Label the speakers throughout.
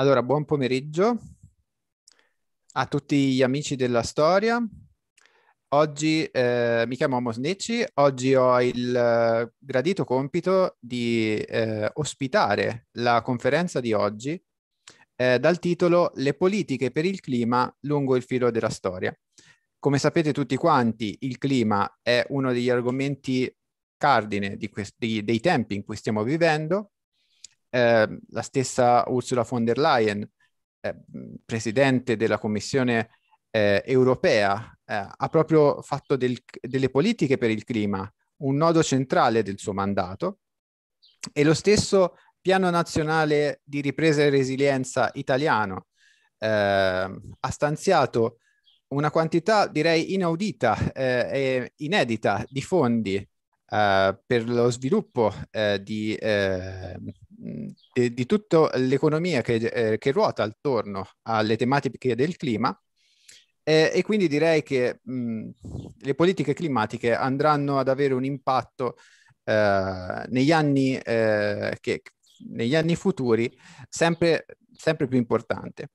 Speaker 1: Allora, buon pomeriggio a tutti gli amici della storia. Oggi eh, mi chiamo Amos Necci, oggi ho il eh, gradito compito di eh, ospitare la conferenza di oggi eh, dal titolo Le politiche per il clima lungo il filo della storia. Come sapete tutti quanti, il clima è uno degli argomenti cardine di questi, dei tempi in cui stiamo vivendo Ehm, la stessa Ursula von der Leyen, eh, presidente della Commissione eh, europea, eh, ha proprio fatto del, delle politiche per il clima un nodo centrale del suo mandato e lo stesso piano nazionale di ripresa e resilienza italiano ehm, ha stanziato una quantità direi inaudita eh, e inedita di fondi eh, per lo sviluppo di ehm, di, di tutta l'economia che, eh, che, ruota attorno alle tematiche del clima eh, e quindi direi che mh, mm, le politiche climatiche andranno ad avere un impatto eh, negli, anni, eh, che, negli, anni, futuri sempre, sempre più importante.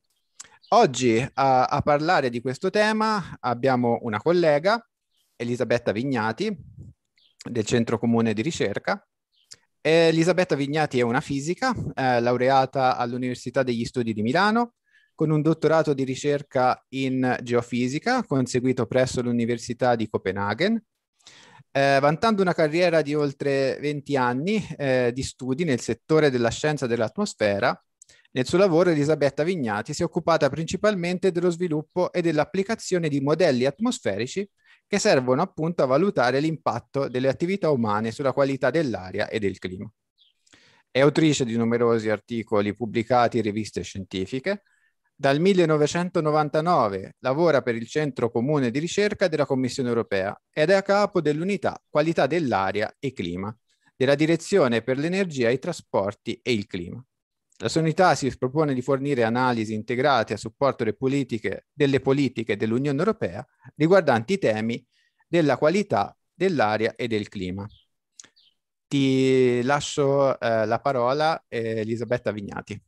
Speaker 1: Oggi a, a parlare di questo tema abbiamo una collega, Elisabetta Vignati, del Centro Comune di Ricerca, Elisabetta Vignati è una fisica, eh, laureata all'Università degli Studi di Milano, con un dottorato di ricerca in geofisica conseguito presso l'Università di Copenaghen, eh, vantando una carriera di oltre 20 anni eh, di studi nel settore della scienza dell'atmosfera. Nel suo lavoro Elisabetta Vignati si è occupata principalmente dello sviluppo e dell'applicazione di modelli atmosferici che servono appunto a valutare l'impatto delle attività umane sulla qualità dell'aria e del clima. È autrice di numerosi articoli pubblicati in riviste scientifiche. Dal 1999 lavora per il Centro Comune di Ricerca della Commissione Europea ed è a capo dell'unità Qualità dell'aria e Clima della Direzione per l'Energia, i Trasporti e il Clima. La sanità si propone di fornire analisi integrate a supporto delle politiche, delle politiche dell'Unione Europea riguardanti i temi della qualità dell'aria e del clima. Ti lascio eh, la parola, eh, Elisabetta Vignati.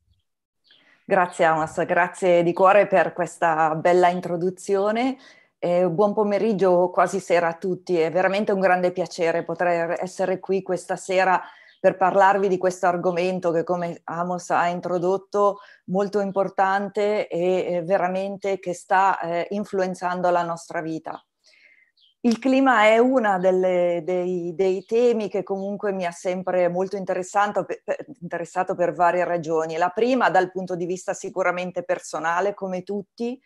Speaker 2: Grazie Amas, grazie di cuore per questa bella introduzione. Eh, buon pomeriggio, quasi sera a tutti. È veramente un grande piacere poter essere qui questa sera per parlarvi di questo argomento che come Amos ha introdotto molto importante e veramente che sta eh, influenzando la nostra vita. Il clima è uno dei, dei, temi che comunque mi ha sempre molto per, interessato per varie ragioni. La prima dal punto di vista sicuramente personale, come tutti,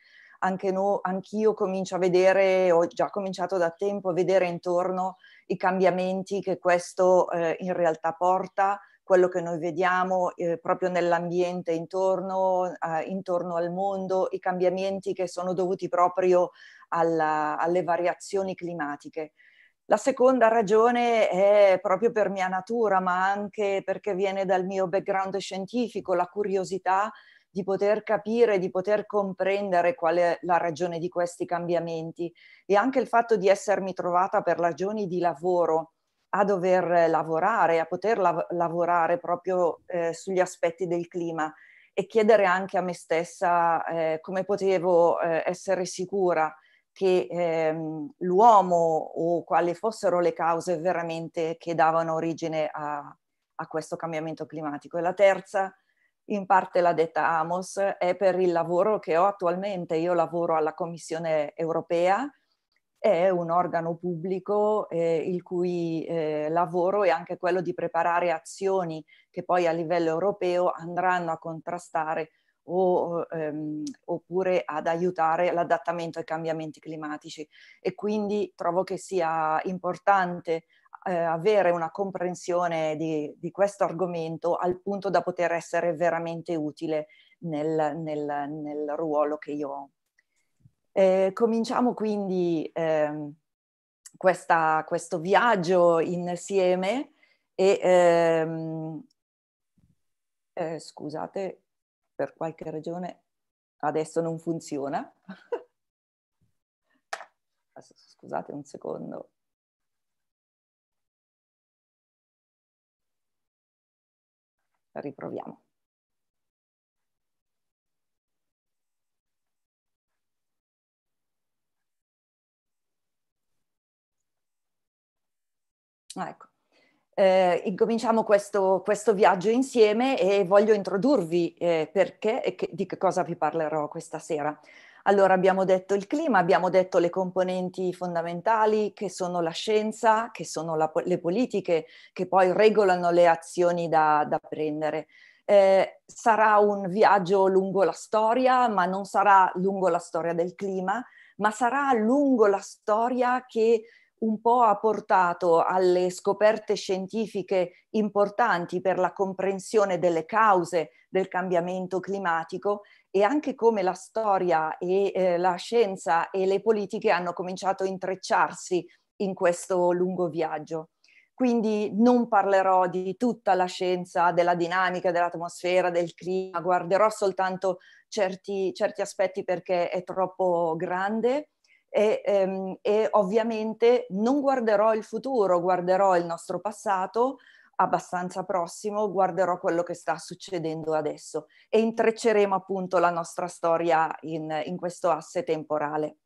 Speaker 2: anche no, anch'io comincio a vedere, ho già cominciato da tempo a vedere intorno i cambiamenti che questo eh, in realtà porta, quello che noi vediamo eh, proprio nell'ambiente intorno, eh, intorno, al mondo, i cambiamenti che sono dovuti proprio alla, alle variazioni climatiche. La seconda ragione è proprio per mia natura, ma anche perché viene dal mio background scientifico, la curiosità di poter capire, di poter comprendere qual è la ragione di questi cambiamenti e anche il fatto di essermi trovata per ragioni di lavoro a dover lavorare, a poter lav- lavorare proprio eh, sugli aspetti del clima e chiedere anche a me stessa eh, come potevo eh, essere sicura che ehm, l'uomo o quali fossero le cause veramente che davano origine a, a questo cambiamento climatico. E la terza in parte l'ha detta Amos, è per il lavoro che ho attualmente. Io lavoro alla Commissione europea, è un organo pubblico eh, il cui eh, lavoro è anche quello di preparare azioni che poi a livello europeo andranno a contrastare o, ehm, oppure ad aiutare l'adattamento ai cambiamenti climatici. E quindi trovo che sia importante eh, avere una comprensione di, di, questo argomento al punto da poter essere veramente utile nel, nel, nel ruolo che io ho. Eh, cominciamo quindi eh, questa, questo viaggio insieme e ehm, eh, scusate per qualche ragione adesso non funziona. Scusate un secondo. riproviamo. Ah, ecco. Eh, incominciamo questo, questo, viaggio insieme e voglio introdurvi eh, perché e che, di che cosa vi parlerò questa sera. Allora abbiamo detto il clima, abbiamo detto le componenti fondamentali che sono la scienza, che sono la, le politiche che poi regolano le azioni da, da prendere. Eh, sarà un viaggio lungo la storia, ma non sarà lungo la storia del clima, ma sarà lungo la storia che un po' ha portato alle scoperte scientifiche importanti per la comprensione delle cause del cambiamento climatico e anche come la storia e eh, la scienza e le politiche hanno cominciato a intrecciarsi in questo lungo viaggio. Quindi non parlerò di tutta la scienza, della dinamica, dell'atmosfera, del clima, guarderò soltanto certi, certi aspetti perché è troppo grande e, ehm, e ovviamente non guarderò il futuro, guarderò il nostro passato, abbastanza prossimo guarderò quello che sta succedendo adesso e intrecceremo appunto la nostra storia in, in questo asse temporale.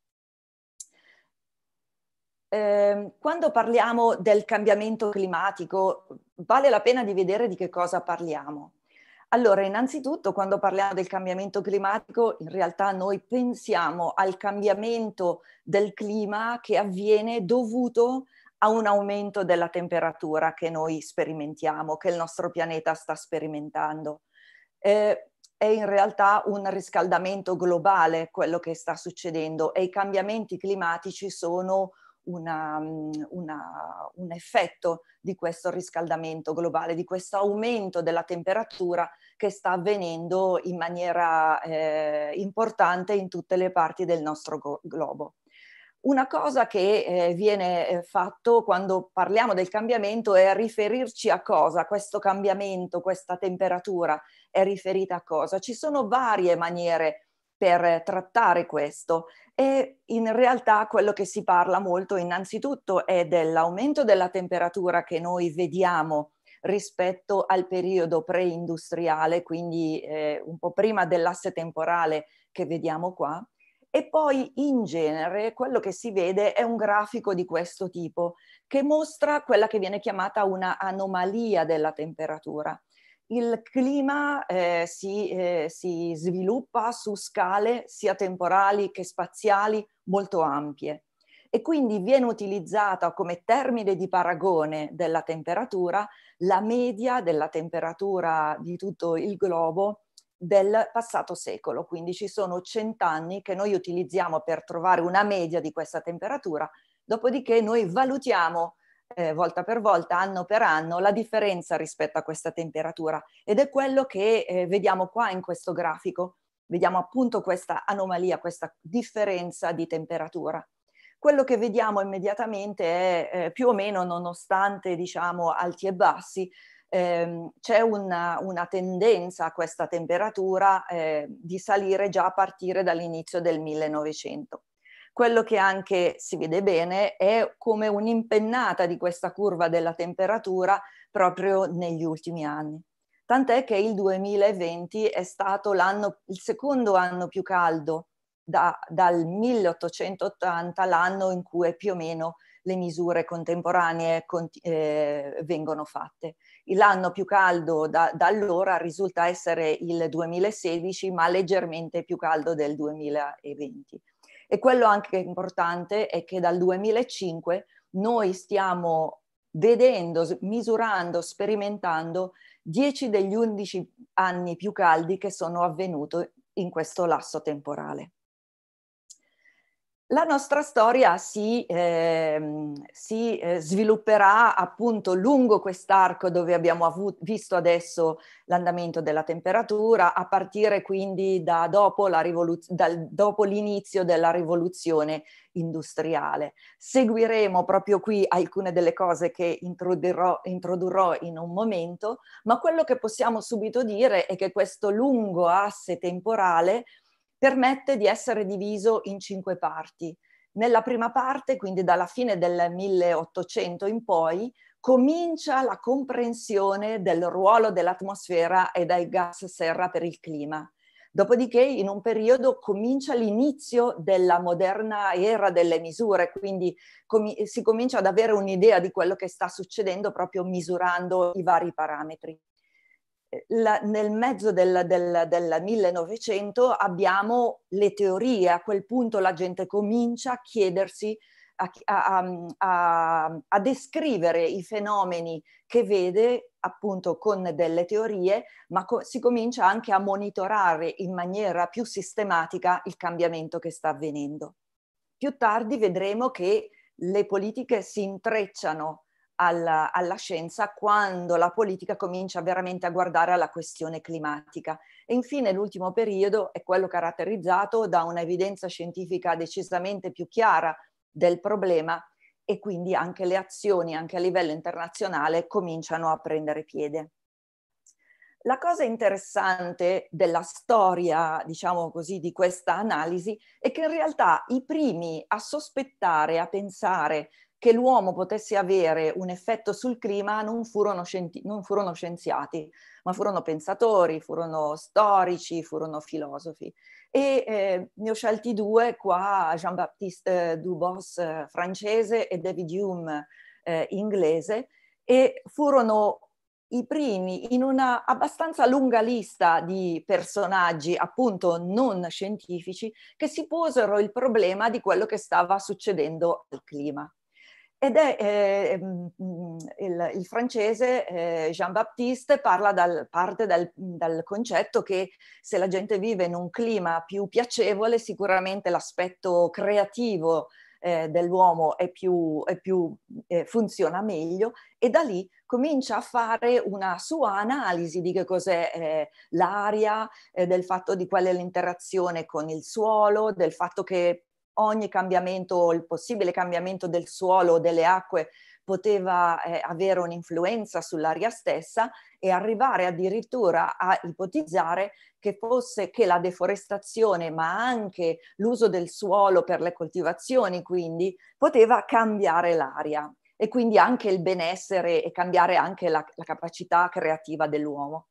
Speaker 2: Ehm, quando parliamo del cambiamento climatico, vale la pena di vedere di che cosa parliamo. Allora, innanzitutto, quando parliamo del cambiamento climatico, in realtà noi pensiamo al cambiamento del clima che avviene dovuto a un aumento della temperatura che noi sperimentiamo, che il nostro pianeta sta sperimentando. Eh, è in realtà un riscaldamento globale quello che sta succedendo e i cambiamenti climatici sono una, mm, una, un effetto di questo riscaldamento globale, di questo aumento della temperatura che sta avvenendo in maniera eh, importante in tutte le parti del nostro globo. Una cosa che eh, viene eh, fatto quando parliamo del cambiamento è riferirci a cosa, questo cambiamento, questa temperatura è riferita a cosa. Ci sono varie maniere per trattare questo e in realtà quello che si parla molto innanzitutto è dell'aumento della temperatura che noi vediamo rispetto al periodo preindustriale, quindi eh, un po' prima dell'asse temporale che vediamo qua, e poi in genere quello che si vede è un grafico di questo tipo che mostra quella che viene chiamata una anomalia della temperatura. Il clima eh, si, eh, si sviluppa su scale sia temporali che spaziali molto ampie e quindi viene utilizzata come termine di paragone della temperatura la media della temperatura di tutto il globo del passato secolo, quindi ci sono cent'anni che noi utilizziamo per trovare una media di questa temperatura, dopodiché noi valutiamo eh, volta per volta, anno per anno, la differenza rispetto a questa temperatura ed è quello che eh, vediamo qua in questo grafico, vediamo appunto questa anomalia, questa differenza di temperatura. Quello che vediamo immediatamente è eh, più o meno nonostante diciamo alti e bassi, ehm, c'è una, una, tendenza a questa temperatura eh, di salire già a partire dall'inizio del 1900. Quello che anche si vede bene è come un'impennata di questa curva della temperatura proprio negli ultimi anni. Tant'è che il 2020 è stato il secondo anno più caldo da, dal 1880, l'anno in cui più o meno le misure contemporanee eh, vengono fatte l'anno più caldo da, da, allora risulta essere il 2016, ma leggermente più caldo del 2020. E quello anche importante è che dal 2005 noi stiamo vedendo, misurando, sperimentando 10 degli 11 anni più caldi che sono avvenuti in questo lasso temporale la nostra storia si, ehm, eh, si svilupperà appunto lungo quest'arco dove abbiamo avuto, visto adesso l'andamento della temperatura, a partire quindi da dopo, rivoluz- dal, dopo l'inizio della rivoluzione industriale. Seguiremo proprio qui alcune delle cose che introdurrò, introdurrò in un momento, ma quello che possiamo subito dire è che questo lungo asse temporale permette di essere diviso in cinque parti. Nella prima parte, quindi dalla fine del 1800 in poi, comincia la comprensione del ruolo dell'atmosfera e del gas serra per il clima. Dopodiché, in un periodo, comincia l'inizio della moderna era delle misure, quindi com- si comincia ad avere un'idea di quello che sta succedendo proprio misurando i vari parametri. Eh, la, nel mezzo del, del, del 1900 abbiamo le teorie, a quel punto la gente comincia a chiedersi, a, a, mm, a, a descrivere i fenomeni che vede appunto con delle teorie, ma co- si comincia anche a monitorare in maniera più sistematica il cambiamento che sta avvenendo. Più tardi vedremo che le politiche si intrecciano alla, alla, scienza quando la politica comincia veramente a guardare alla questione climatica. E infine l'ultimo periodo è quello caratterizzato da un'evidenza scientifica decisamente più chiara del problema e quindi anche le azioni, anche a livello internazionale, cominciano a prendere piede. La cosa interessante della storia, diciamo così, di questa analisi è che in realtà i primi a sospettare, a pensare che l'uomo potesse avere un effetto sul clima non furono, scienti- non furono scienziati, ma furono pensatori, furono storici, furono filosofi. E eh, ne ho scelti due qua, Jean-Baptiste eh, Dubos eh, francese e David Hume eh, inglese, e furono i primi in una abbastanza lunga lista di personaggi, appunto non scientifici, che si posero il problema di quello che stava succedendo al clima. Ed è eh, ehm, mm, il, il, francese eh, Jean-Baptiste parla dal, parte dal, dal, concetto che se la gente vive in un clima più piacevole, sicuramente l'aspetto creativo eh, dell'uomo è più, è più eh, funziona meglio e da lì comincia a fare una sua analisi di che cos'è eh, l'aria, eh, del fatto di qual è l'interazione con il suolo, del fatto che ogni cambiamento, il possibile cambiamento del suolo o delle acque poteva eh, avere un'influenza sull'aria stessa e arrivare addirittura a ipotizzare che fosse che la deforestazione, ma anche l'uso del suolo per le coltivazioni, quindi, poteva cambiare l'aria e quindi anche il benessere e cambiare anche la, la capacità creativa dell'uomo.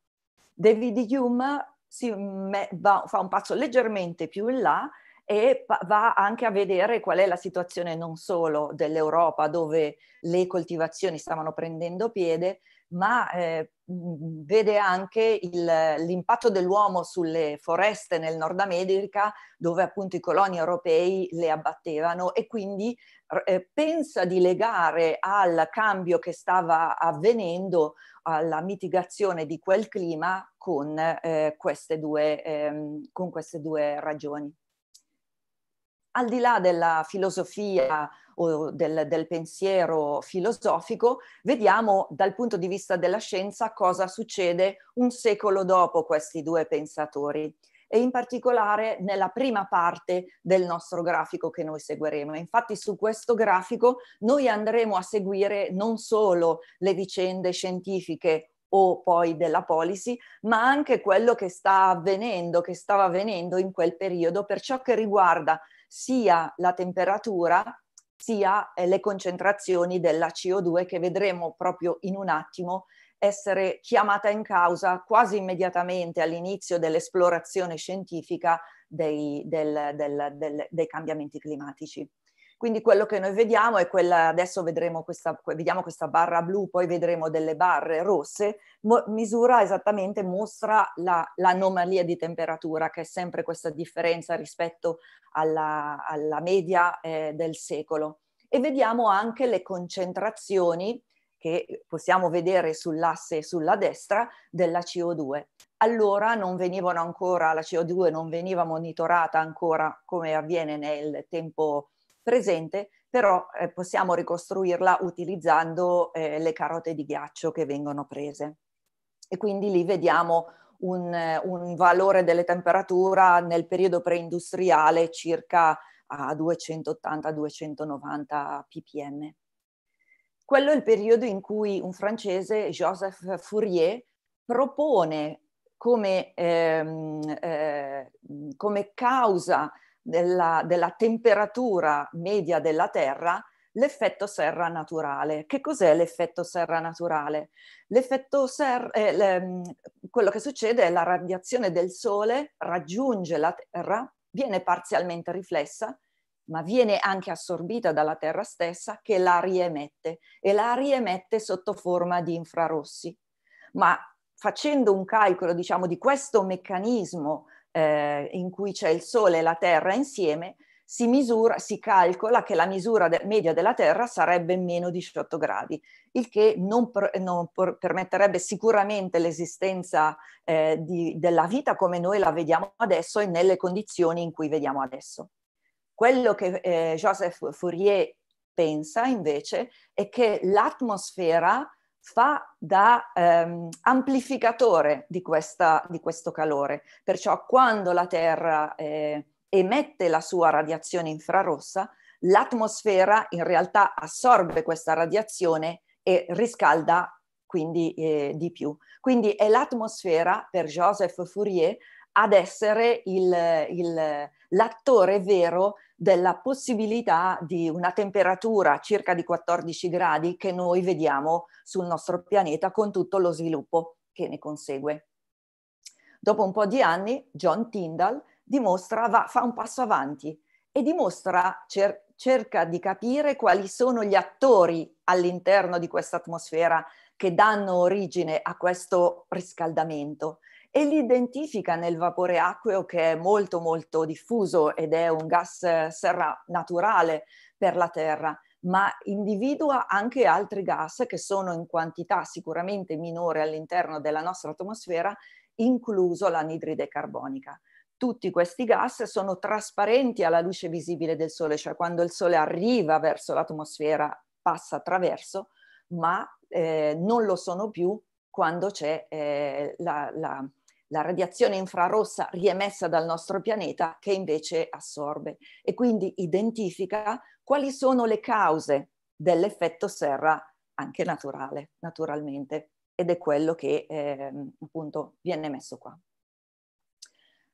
Speaker 2: David Hume si me, va, fa un passo leggermente più in là e va anche a vedere qual è la situazione non solo dell'Europa dove le coltivazioni stavano prendendo piede, ma eh, vede anche il, l'impatto dell'uomo sulle foreste nel Nord America, dove appunto i coloni europei le abbattevano e quindi eh, pensa di legare al cambio che stava avvenendo, alla mitigazione di quel clima con, eh, queste, due, ehm, con queste due ragioni al di là della filosofia o del, del, pensiero filosofico, vediamo dal punto di vista della scienza cosa succede un secolo dopo questi due pensatori e in particolare nella prima parte del nostro grafico che noi seguiremo. Infatti su questo grafico noi andremo a seguire non solo le vicende scientifiche o poi della policy, ma anche quello che sta avvenendo, che stava avvenendo in quel periodo per ciò che riguarda sia la temperatura sia eh, le concentrazioni della CO2 che vedremo proprio in un attimo essere chiamata in causa quasi immediatamente all'inizio dell'esplorazione scientifica dei, del, del, del, dei cambiamenti climatici. Quindi quello che noi vediamo è quella, adesso vedremo questa, vediamo questa barra blu, poi vedremo delle barre rosse, mo, misura esattamente, mostra la, l'anomalia di temperatura, che è sempre questa differenza rispetto alla, alla media eh, del secolo. E vediamo anche le concentrazioni che possiamo vedere sull'asse sulla destra della CO2. Allora non venivano ancora, la CO2 non veniva monitorata ancora come avviene nel tempo presente, però eh, possiamo ricostruirla utilizzando eh, le carote di ghiaccio che vengono prese. E quindi lì vediamo un, eh, un valore delle temperature nel periodo preindustriale circa a 280-290 ppm. Quello è il periodo in cui un francese, Joseph Fourier, propone come, ehm, eh, come causa della, della temperatura media della Terra l'effetto serra naturale. Che cos'è l'effetto serra naturale? L'effetto serra, eh, le, mm, quello che succede è la radiazione del Sole raggiunge la Terra, viene parzialmente riflessa, ma viene anche assorbita dalla Terra stessa che la riemette e la riemette sotto forma di infrarossi. Ma facendo un calcolo, diciamo, di questo meccanismo eh, in cui c'è il Sole e la Terra insieme, si, misura, si calcola che la misura de- media della Terra sarebbe meno 18 gradi, il che non, pr- non pr- permetterebbe sicuramente l'esistenza eh, di, della vita come noi la vediamo adesso e nelle condizioni in cui vediamo adesso. Quello che eh, Joseph Fourier pensa invece è che l'atmosfera fa da ehm, amplificatore di, questa, di, questo calore. Perciò quando la Terra eh, emette la sua radiazione infrarossa, l'atmosfera in realtà assorbe questa radiazione e riscalda quindi eh, di più. Quindi è l'atmosfera, per Joseph Fourier, ad essere il, il, l'attore vero della possibilità di una temperatura circa di 14 gradi che noi vediamo sul nostro pianeta con tutto lo sviluppo che ne consegue. Dopo un po' di anni, John Tyndall dimostra, va, fa un passo avanti e dimostra, cer cerca di capire quali sono gli attori all'interno di questa atmosfera che danno origine a questo riscaldamento e li identifica nel vapore acqueo che è molto molto diffuso ed è un gas eh, serra naturale per la Terra, ma individua anche altri gas che sono in quantità sicuramente minore all'interno della nostra atmosfera, incluso l'anidride carbonica tutti questi gas sono trasparenti alla luce visibile del sole, cioè quando il sole arriva verso l'atmosfera passa attraverso, ma eh, non lo sono più quando c'è eh, la, la, la radiazione infrarossa riemessa dal nostro pianeta che invece assorbe e quindi identifica quali sono le cause dell'effetto serra anche naturale, naturalmente, ed è quello che eh, appunto viene messo qua.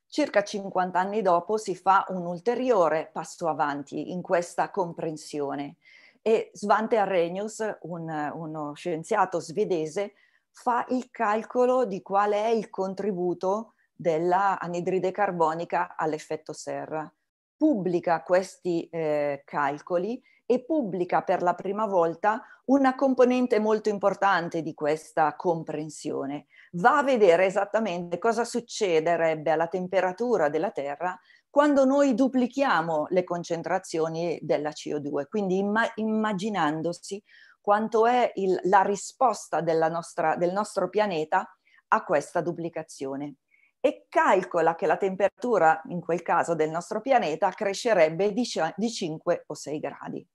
Speaker 2: Circa 50 anni dopo si fa un ulteriore passo avanti in questa comprensione e Svante Arrhenius, un, uno scienziato svedese, fa il calcolo di qual è il contributo della anidride carbonica all'effetto serra. Pubblica questi eh, calcoli e pubblica per la prima volta una componente molto importante di questa comprensione. Va a vedere esattamente cosa succederebbe alla temperatura della Terra quando noi duplichiamo le concentrazioni della CO2, quindi imma- immaginandosi quanto è il, la risposta nostra, del nostro pianeta a questa duplicazione e calcola che la temperatura, in quel caso, del nostro pianeta crescerebbe di, di 5 o 6 gradi.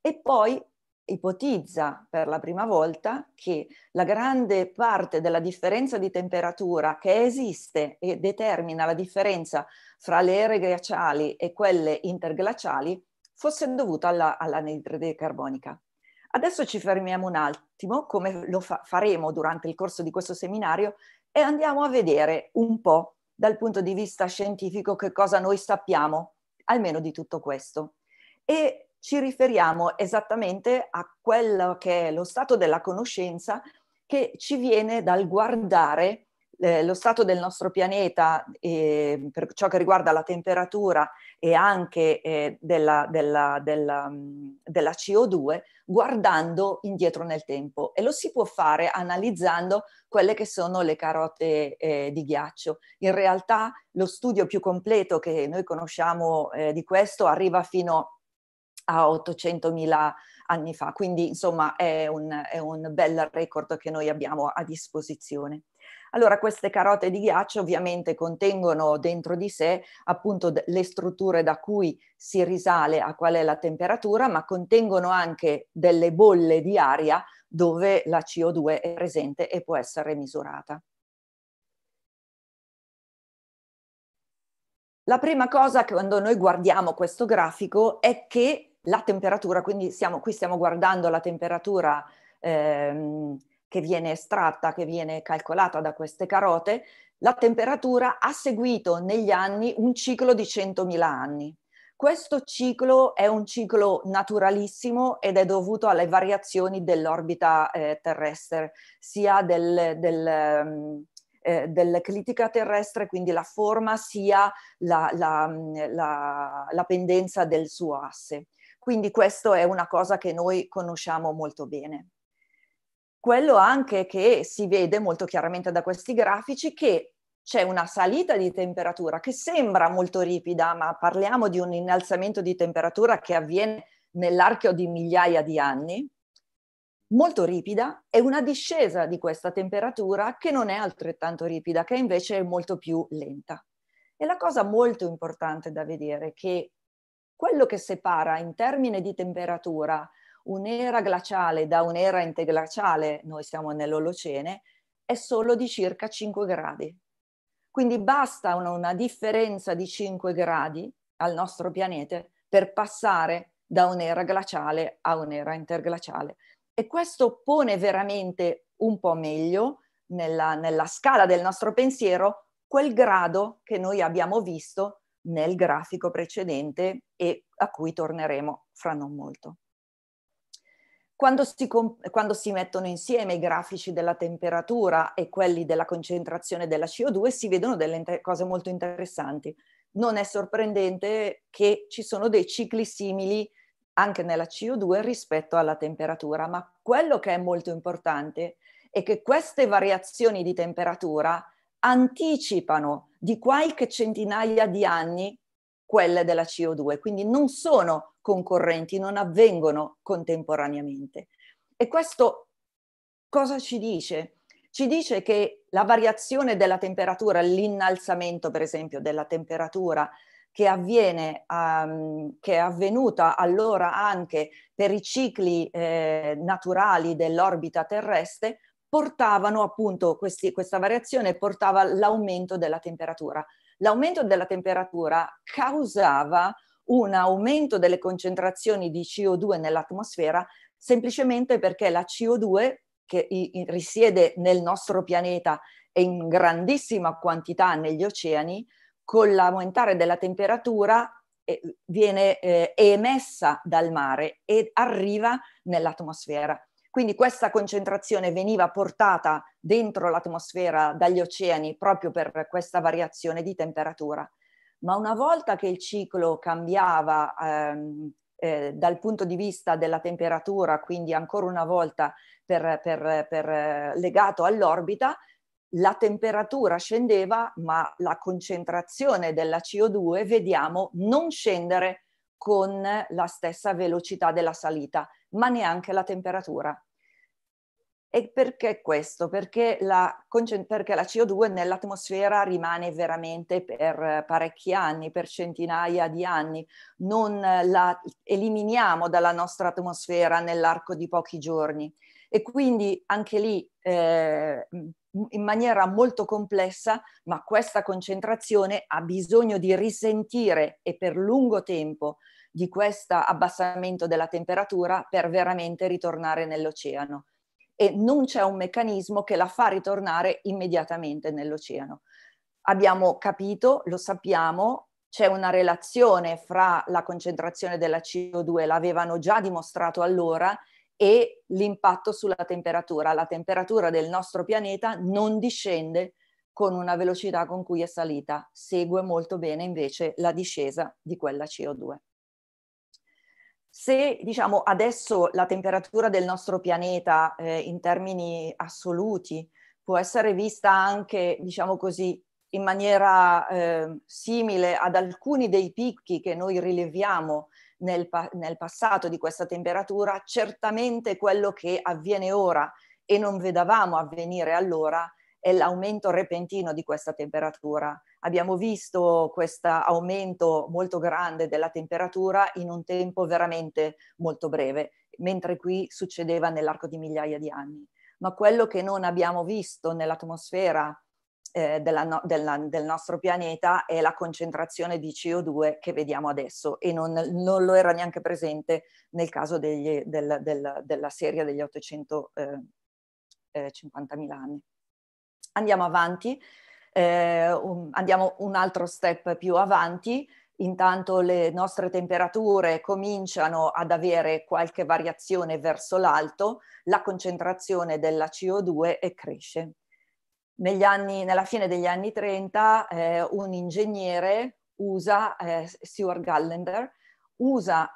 Speaker 2: E poi ipotizza per la prima volta che la grande parte della differenza di temperatura che esiste e determina la differenza fra le ere glaciali e quelle interglaciali fosse dovuta alla, all'anidride carbonica. Adesso ci fermiamo un attimo, come lo fa- faremo durante il corso di questo seminario, e andiamo a vedere un po' dal punto di vista scientifico che cosa noi sappiamo, almeno di tutto questo. E ci riferiamo esattamente a quello che è lo stato della conoscenza che ci viene dal guardare eh, lo stato del nostro pianeta eh, per ciò che riguarda la temperatura e anche eh, della, della, della, della, CO2 guardando indietro nel tempo e lo si può fare analizzando quelle che sono le carote eh, di ghiaccio. In realtà lo studio più completo che noi conosciamo eh, di questo arriva fino a 800.000 anni fa, quindi insomma è un, è un bel record che noi abbiamo a disposizione. Allora queste carote di ghiaccio ovviamente contengono dentro di sé appunto le strutture da cui si risale a qual è la temperatura, ma contengono anche delle bolle di aria dove la CO2 è presente e può essere misurata. La prima cosa che quando noi guardiamo questo grafico è che la temperatura, quindi siamo, qui stiamo guardando la temperatura ehm, che viene estratta, che viene calcolata da queste carote, la temperatura ha seguito negli anni un ciclo di 100.000 anni. Questo ciclo è un ciclo naturalissimo ed è dovuto alle variazioni dell'orbita eh, terrestre, sia del, del, um, eh, dell'eclitica terrestre, quindi la forma, sia la, la, mm, la, la pendenza del suo asse. Quindi questo è una cosa che noi conosciamo molto bene quello anche che si vede molto chiaramente da questi grafici che c'è una salita di temperatura che sembra molto ripida, ma parliamo di un innalzamento di temperatura che avviene nell'archeo di migliaia di anni, molto ripida, e una discesa di questa temperatura che non è altrettanto ripida, che invece è molto più lenta. E la cosa molto importante da vedere è che quello che separa in termini di temperatura un'era glaciale da un'era interglaciale, noi siamo nell'Olocene, è solo di circa 5 gradi. Quindi basta una, una differenza di 5 gradi al nostro pianeta per passare da un'era glaciale a un'era interglaciale. E questo pone veramente un po' meglio nella, nella scala del nostro pensiero quel grado che noi abbiamo visto nel grafico precedente e a cui torneremo fra non molto. Quando si, quando si, mettono insieme i grafici della temperatura e quelli della concentrazione della CO2 si vedono delle cose molto interessanti. Non è sorprendente che ci sono dei cicli simili anche nella CO2 rispetto alla temperatura, ma quello che è molto importante è che queste variazioni di temperatura anticipano di qualche centinaia di anni quelle della CO2, quindi non sono concorrenti, non avvengono contemporaneamente. E questo cosa ci dice? Ci dice che la variazione della temperatura, l'innalzamento per esempio della temperatura che avviene, um, che è avvenuta allora anche per i cicli eh, naturali dell'orbita terrestre, portavano appunto questi, questa variazione portava all'aumento della temperatura l'aumento della temperatura causava un aumento delle concentrazioni di CO2 nell'atmosfera semplicemente perché la CO2 che risiede nel nostro pianeta e in grandissima quantità negli oceani, con l'aumentare della temperatura eh, viene eh, emessa dal mare e arriva nell'atmosfera. Quindi questa concentrazione veniva portata dentro l'atmosfera dagli oceani proprio per questa variazione di temperatura. Ma una volta che il ciclo cambiava ehm, eh, dal punto di vista della temperatura, quindi ancora una volta per, per, per, eh, legato all'orbita, la temperatura scendeva, ma la concentrazione della CO2 vediamo non scendere con la stessa velocità della salita ma neanche la temperatura. E perché questo? Perché la, perché la CO2 nell'atmosfera rimane veramente per parecchi anni, per centinaia di anni. Non la eliminiamo dalla nostra atmosfera nell'arco di pochi giorni. E quindi anche lì, eh, in maniera molto complessa, ma questa concentrazione ha bisogno di risentire e per lungo tempo di questo abbassamento della temperatura per veramente ritornare nell'oceano. E non c'è un meccanismo che la fa ritornare immediatamente nell'oceano. Abbiamo capito, lo sappiamo, c'è una relazione fra la concentrazione della CO2, l'avevano già dimostrato allora, e l'impatto sulla temperatura. La temperatura del nostro pianeta non discende con una velocità con cui è salita, segue molto bene invece la discesa di quella CO2 se diciamo adesso la temperatura del nostro pianeta eh, in termini assoluti può essere vista anche, diciamo così, in maniera eh, simile ad alcuni dei picchi che noi rileviamo nel, pa- nel passato di questa temperatura, certamente quello che avviene ora e non vedevamo avvenire allora è l'aumento repentino di questa temperatura abbiamo visto questo aumento molto grande della temperatura in un tempo veramente molto breve, mentre qui succedeva nell'arco di migliaia di anni. Ma quello che non abbiamo visto nell'atmosfera eh, della, della, del nostro pianeta è la concentrazione di CO2 che vediamo adesso e non, non lo era neanche presente nel caso degli, del, del, della serie degli 850.000 eh, eh anni. Andiamo avanti eh, un, andiamo un altro step più avanti, intanto le nostre temperature cominciano ad avere qualche variazione verso l'alto, la concentrazione della CO2 cresce. Anni, nella fine degli anni 30 eh, un ingegnere usa, eh, Stuart Gallander, usa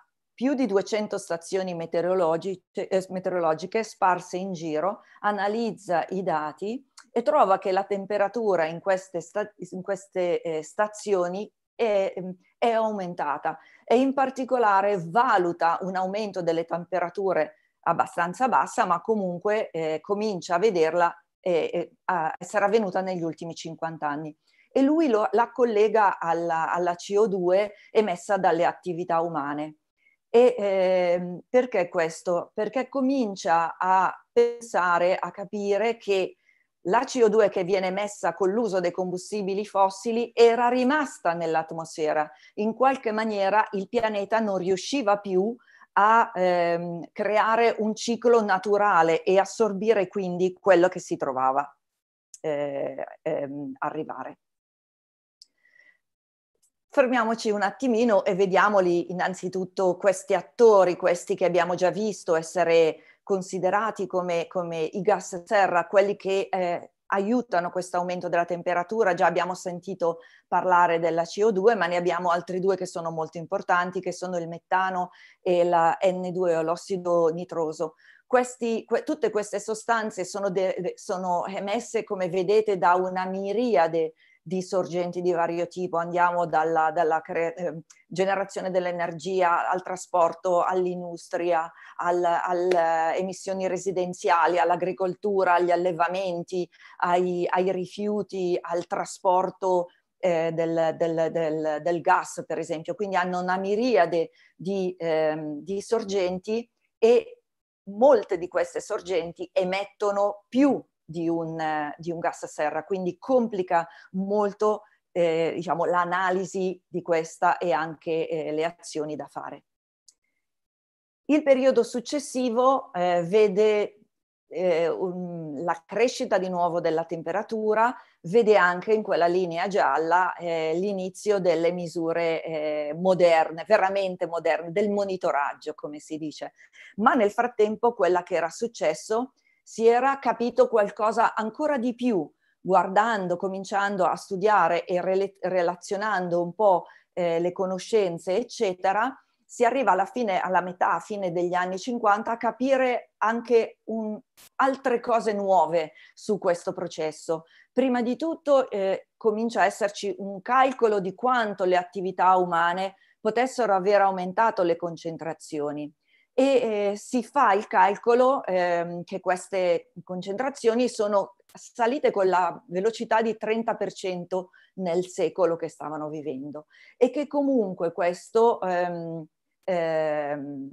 Speaker 2: più di 200 stazioni meteorologiche, eh, meteorologiche sparse in giro, analizza i dati e trova che la temperatura in queste, sta, in queste eh, stazioni è, mm, è, aumentata e in particolare valuta un aumento delle temperature abbastanza bassa, ma comunque eh, comincia a vederla a essere avvenuta negli ultimi 50 anni e lui lo, la collega alla, alla CO2 emessa dalle attività umane. E eh, perché questo? Perché comincia a pensare, a capire che la CO2 che viene emessa con l'uso dei combustibili fossili era rimasta nell'atmosfera. In qualche maniera il pianeta non riusciva più a ehm, creare un ciclo naturale e assorbire quindi quello che si trovava eh, ehm, arrivare. Fermiamoci un attimino e vediamoli innanzitutto questi attori, questi che abbiamo già visto essere considerati come, come i gas serra, quelli che eh, aiutano questo aumento della temperatura. Già abbiamo sentito parlare della CO2, ma ne abbiamo altri due che sono molto importanti, che sono il metano e la N2, l'ossido nitroso. Questi, que, tutte queste sostanze sono, de, sono emesse, come vedete, da una miriade di sorgenti di vario tipo, andiamo dalla, dalla cre- ehm, generazione dell'energia al trasporto, all'industria, alle al, eh, emissioni residenziali, all'agricoltura, agli allevamenti, ai, ai rifiuti, al trasporto eh, del, del, del, del, gas, per esempio. Quindi hanno una miriade di, ehm, di sorgenti e molte di queste sorgenti emettono più di un, di un gas a serra, quindi complica molto eh, diciamo, l'analisi di questa e anche eh, le azioni da fare. Il periodo successivo eh, vede eh, un, la crescita di nuovo della temperatura, vede anche in quella linea gialla eh, l'inizio delle misure eh, moderne, veramente moderne, del monitoraggio, come si dice. Ma nel frattempo quella che era successo si era capito qualcosa ancora di più guardando, cominciando a studiare e rel- relazionando un po' eh, le conoscenze, eccetera, si arriva alla fine, alla metà, fine degli anni 50, a capire anche un, altre cose nuove su questo processo. Prima di tutto eh, comincia a esserci un calcolo di quanto le attività umane potessero aver aumentato le concentrazioni e eh, si fa il calcolo eh, che queste concentrazioni sono salite con la velocità di 30% nel secolo che stavano vivendo e che comunque questo ehm, ehm,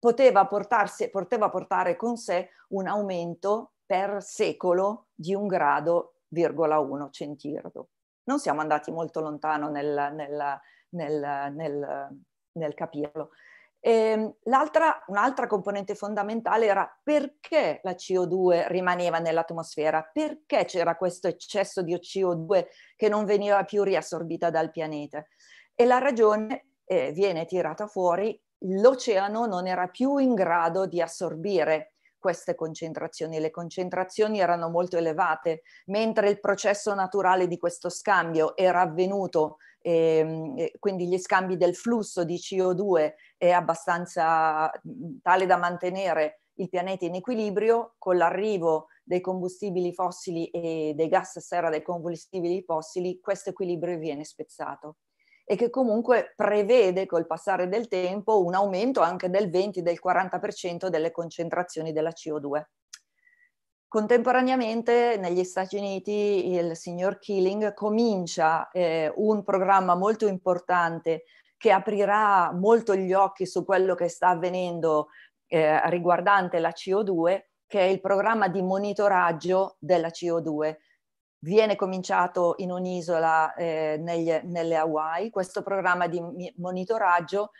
Speaker 2: poteva, portarsi, poteva portare con sé un aumento per secolo di un grado, virgola uno centigrado. Non siamo andati molto lontano nel, nel, nel, nel capirlo. Ehm, l'altra, un'altra componente fondamentale era perché la CO2 rimaneva nell'atmosfera, perché c'era questo eccesso di CO2 che non veniva più riassorbita dal pianeta. E la ragione eh, viene tirata fuori, l'oceano non era più in grado di assorbire queste concentrazioni. Le concentrazioni erano molto elevate, mentre il processo naturale di questo scambio era avvenuto Ehm, e, quindi gli scambi del flusso di CO2 è abbastanza tale da mantenere il pianeta in equilibrio con l'arrivo dei combustibili fossili e dei gas serra dei combustibili fossili, questo equilibrio viene spezzato e che comunque prevede col passare del tempo un aumento anche del 20-40% delle concentrazioni della CO2. Contemporaneamente negli Stati Uniti il signor Keeling comincia eh, un programma molto importante che aprirà molto gli occhi su quello che sta avvenendo eh, riguardante la CO2, che è il programma di monitoraggio della CO2. Viene cominciato in un'isola eh, negli, nelle Hawaii, questo programma di monitoraggio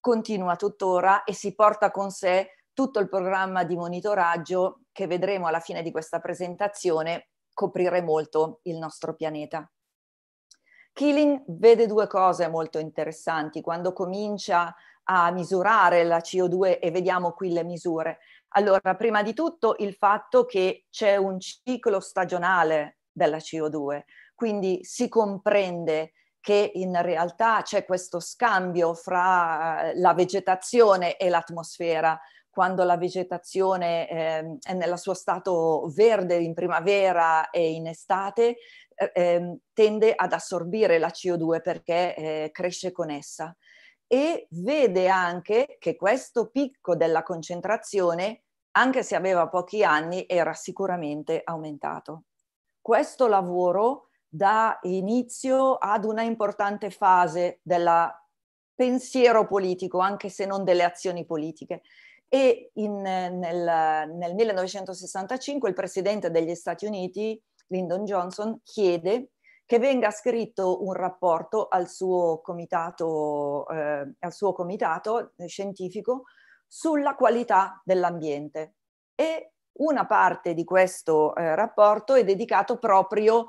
Speaker 2: continua tuttora e si porta con sé tutto il programma di monitoraggio che vedremo alla fine di questa presentazione coprire molto il nostro pianeta. Keeling vede due cose molto interessanti quando comincia a misurare la CO2 e vediamo qui le misure. Allora, prima di tutto il fatto che c'è un ciclo stagionale della CO2, quindi si comprende che in realtà c'è questo scambio fra eh, la vegetazione e l'atmosfera, quando la vegetazione eh, è nello suo stato verde in primavera e in estate, eh, ehm, tende ad assorbire la CO2 perché eh, cresce con essa e vede anche che questo picco della concentrazione, anche se aveva pochi anni, era sicuramente aumentato. Questo lavoro dà inizio ad una importante fase del pensiero politico, anche se non delle azioni politiche, e in, nel, nel 1965 il presidente degli Stati Uniti, Lyndon Johnson, chiede che venga scritto un rapporto al suo comitato, eh, al suo comitato scientifico sulla qualità dell'ambiente e una parte di questo eh, rapporto è dedicato proprio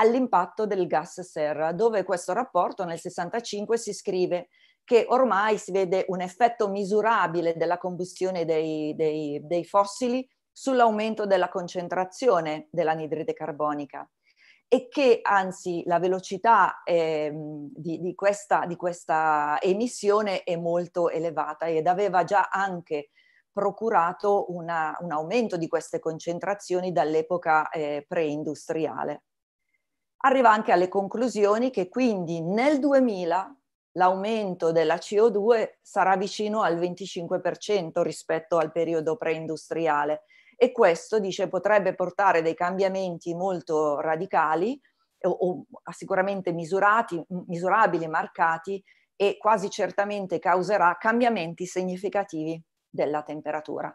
Speaker 2: all'impatto del gas serra, dove questo rapporto nel 65 si scrive che ormai si vede un effetto misurabile della combustione dei, dei, dei fossili sull'aumento della concentrazione dell'anidride carbonica e che anzi la velocità eh, di, di, questa, di, questa, emissione è molto elevata ed aveva già anche procurato una, un aumento di queste concentrazioni dall'epoca eh, preindustriale. Arriva anche alle conclusioni che quindi nel 2000 l'aumento della CO2 sarà vicino al 25% rispetto al periodo preindustriale e questo, dice, potrebbe portare dei cambiamenti molto radicali o, o sicuramente misurati, misurabili, marcati e quasi certamente causerà cambiamenti significativi della temperatura.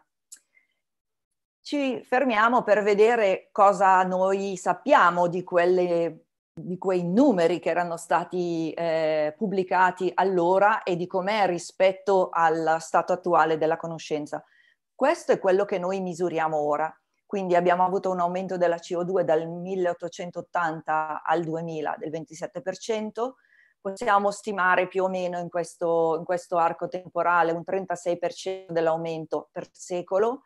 Speaker 2: Ci fermiamo per vedere cosa noi sappiamo di quelle di quei numeri che erano stati eh, pubblicati allora e di com'è rispetto al stato attuale della conoscenza. Questo è quello che noi misuriamo ora. Quindi abbiamo avuto un aumento della CO2 dal 1880 al 2000 del 27%, possiamo stimare più o meno in questo, in questo arco temporale un 36% dell'aumento per secolo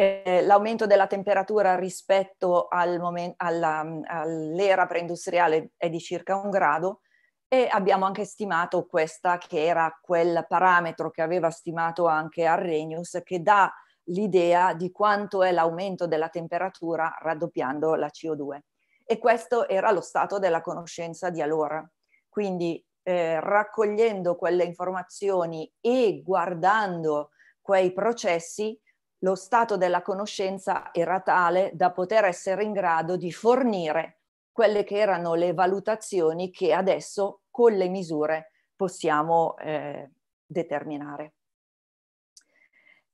Speaker 2: eh, l'aumento della temperatura rispetto al momen- alla, mm, all'era preindustriale è di circa un grado e abbiamo anche stimato questa che era quel parametro che aveva stimato anche Arrhenius che dà l'idea di quanto è l'aumento della temperatura raddoppiando la CO2. E questo era lo stato della conoscenza di allora. Quindi eh, raccogliendo quelle informazioni e guardando quei processi lo stato della conoscenza era tale da poter essere in grado di fornire quelle che erano le valutazioni che adesso con le misure possiamo eh, determinare.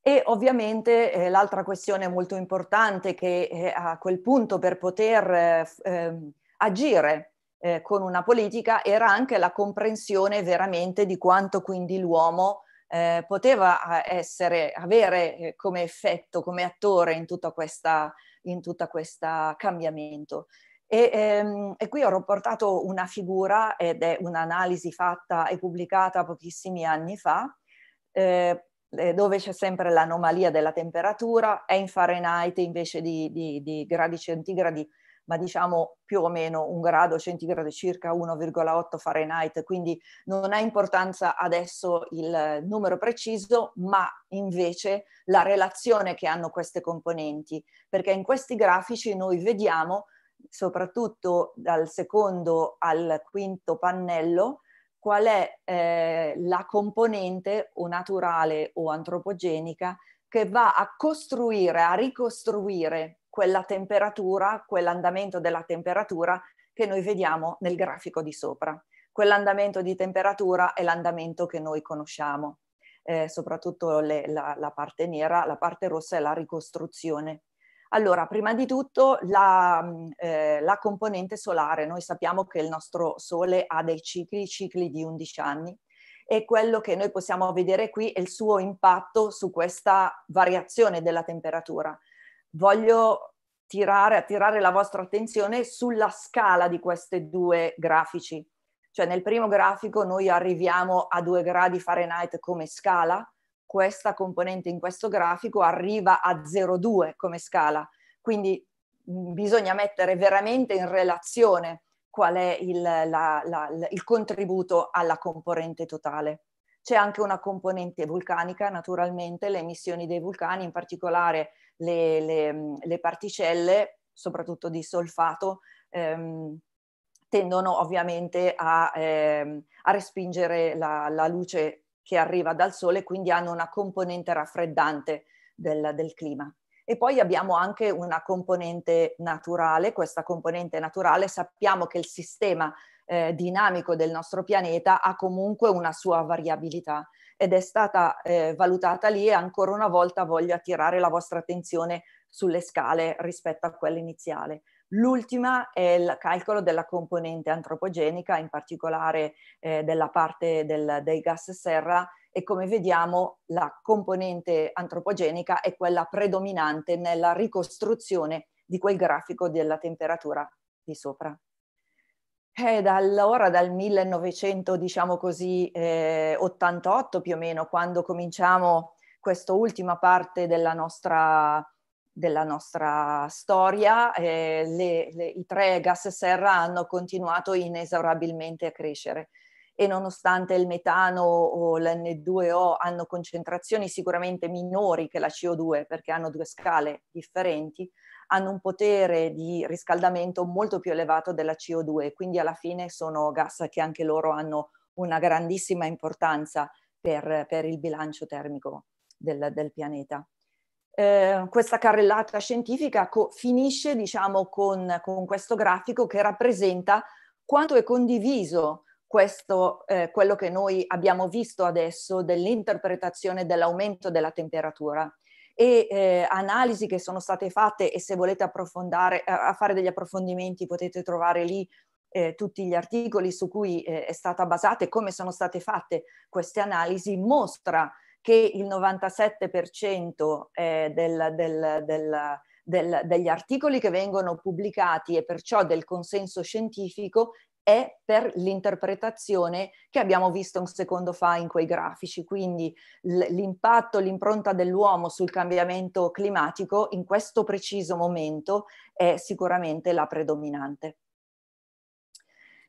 Speaker 2: E ovviamente eh, l'altra questione molto importante che eh, a quel punto per poter eh, ehm, agire eh, con una politica era anche la comprensione veramente di quanto quindi l'uomo eh, poteva eh, essere, avere eh, come effetto, come attore in tutto questo cambiamento. E, ehm, e, qui ho riportato una figura ed è un'analisi fatta e pubblicata pochissimi anni fa, eh, eh, dove c'è sempre l'anomalia della temperatura, è in Fahrenheit invece di, di, di gradi centigradi ma diciamo più o meno un grado centigrado circa 1,8 Fahrenheit, quindi non ha importanza adesso il numero preciso, ma invece la relazione che hanno queste componenti, perché in questi grafici noi vediamo soprattutto dal secondo al quinto pannello qual è eh, la componente o naturale o antropogenica che va a costruire, a ricostruire quella temperatura, quell'andamento della temperatura che noi vediamo nel grafico di sopra. Quell'andamento di temperatura è l'andamento che noi conosciamo, eh, soprattutto le, la, la parte nera, la parte rossa è la ricostruzione allora, prima di tutto la, eh, la, componente solare. Noi sappiamo che il nostro Sole ha dei cicli, cicli di 11 anni e quello che noi possiamo vedere qui è il suo impatto su questa variazione della temperatura voglio tirare, attirare la vostra attenzione sulla scala di questi due grafici. Cioè nel primo grafico noi arriviamo a 2 gradi Fahrenheit come scala, questa componente in questo grafico arriva a 0,2 come scala. Quindi mm, bisogna mettere veramente in relazione qual è il, la, la, il contributo alla componente totale. C'è anche una componente vulcanica, naturalmente, le emissioni dei vulcani, in particolare le, le, le particelle, soprattutto di solfato, ehm, tendono ovviamente a, ehm, a respingere la, la, luce che arriva dal sole, quindi hanno una componente raffreddante del, del clima. E poi abbiamo anche una componente naturale, questa componente naturale sappiamo che il sistema eh, dinamico del nostro pianeta ha comunque una sua variabilità ed è stata eh, valutata lì e ancora una volta voglio attirare la vostra attenzione sulle scale rispetto a quella iniziale. L'ultima è il calcolo della componente antropogenica, in particolare eh, della parte del, dei gas serra e come vediamo la componente antropogenica è quella predominante nella ricostruzione di quel grafico della temperatura di sopra. È eh, da allora, dal 1988 diciamo eh, più o meno, quando cominciamo questa ultima parte della nostra, della nostra storia, eh, le, le, i tre gas serra hanno continuato inesorabilmente a crescere e nonostante il metano o l'N2O hanno concentrazioni sicuramente minori che la CO2 perché hanno due scale differenti, hanno un potere di riscaldamento molto più elevato della CO2, quindi alla fine sono gas che anche loro hanno una grandissima importanza per, per il bilancio termico del, del pianeta. Eh, questa carrellata scientifica co- finisce diciamo, con, con, questo grafico che rappresenta quanto è condiviso questo, eh, quello che noi abbiamo visto adesso dell'interpretazione dell'aumento della temperatura e eh, analisi che sono state fatte e se volete approfondire, eh, fare degli approfondimenti potete trovare lì eh, tutti gli articoli su cui eh, è stata basata e come sono state fatte queste analisi, mostra che il 97% eh, del, del, del del, degli articoli che vengono pubblicati e perciò del consenso scientifico è per l'interpretazione che abbiamo visto un secondo fa in quei grafici, quindi l'impatto, l'impronta dell'uomo sul cambiamento climatico in questo preciso momento è sicuramente la predominante.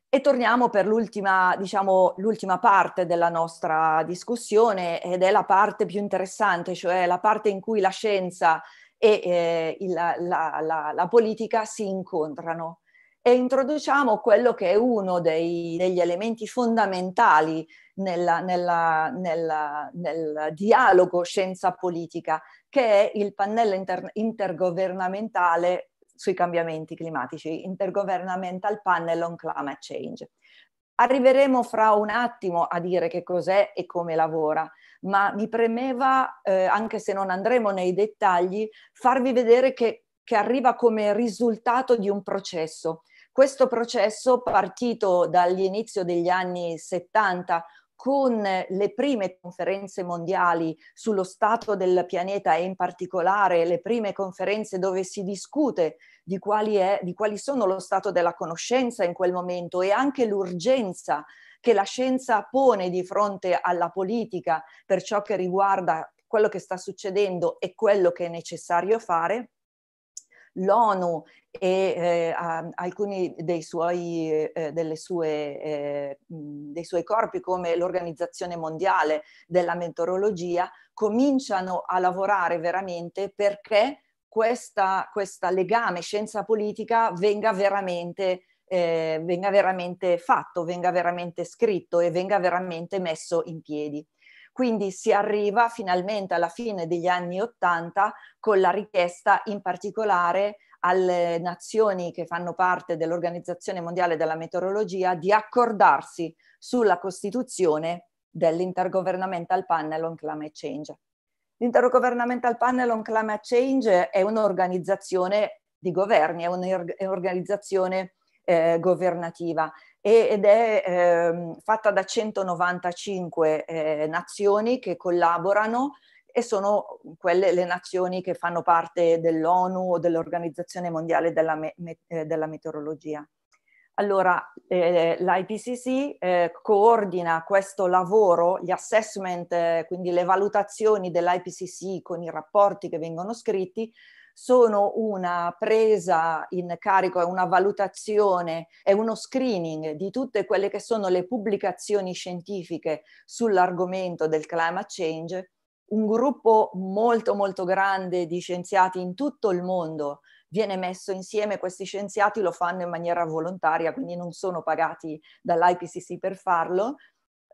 Speaker 2: E torniamo per l'ultima, diciamo, l'ultima parte della nostra discussione ed è la parte più interessante, cioè la parte in cui la scienza e eh, il, la, la, la politica si incontrano e introduciamo quello che è uno dei, degli elementi fondamentali nella, nella, nella, nel dialogo scienza politica, che è il pannello inter, intergovernamentale sui cambiamenti climatici, Intergovernmental Panel on Climate Change. Arriveremo fra un attimo a dire che cos'è e come lavora, ma mi premeva, eh, anche se non andremo nei dettagli, farvi vedere che, che arriva come risultato di un processo questo processo, partito dall'inizio degli anni 70, con le prime conferenze mondiali sullo stato del pianeta e in particolare le prime conferenze dove si discute di quali, è, di quali sono lo stato della conoscenza in quel momento e anche l'urgenza che la scienza pone di fronte alla politica per ciò che riguarda quello che sta succedendo e quello che è necessario fare, l'ONU e eh, alcuni dei suoi, eh, sue, eh, dei suoi corpi come l'Organizzazione Mondiale della Meteorologia cominciano a lavorare veramente perché questo legame scienza-politica venga veramente eh, venga veramente fatto, venga veramente scritto e venga veramente messo in piedi. Quindi si arriva finalmente alla fine degli anni Ottanta con la richiesta in particolare alle nazioni che fanno parte dell'Organizzazione Mondiale della Meteorologia di accordarsi sulla costituzione dell'Intergovernmental Panel on Climate Change. L'Intergovernmental Panel on Climate Change è un'organizzazione di governi, è un'organizzazione eh, governativa ed è eh, fatta da 195 eh, nazioni che collaborano e sono quelle le nazioni che fanno parte dell'ONU o dell'Organizzazione Mondiale della, me- me- eh, della Meteorologia. Allora, eh, l'IPCC eh, coordina questo lavoro, gli assessment, eh, quindi le valutazioni dell'IPCC con i rapporti che vengono scritti, sono una presa in carico, è una valutazione, è uno screening di tutte quelle che sono le pubblicazioni scientifiche sull'argomento del climate change, un gruppo molto molto grande di scienziati in tutto il mondo viene messo insieme, questi scienziati lo fanno in maniera volontaria, quindi non sono pagati dall'IPCC per farlo,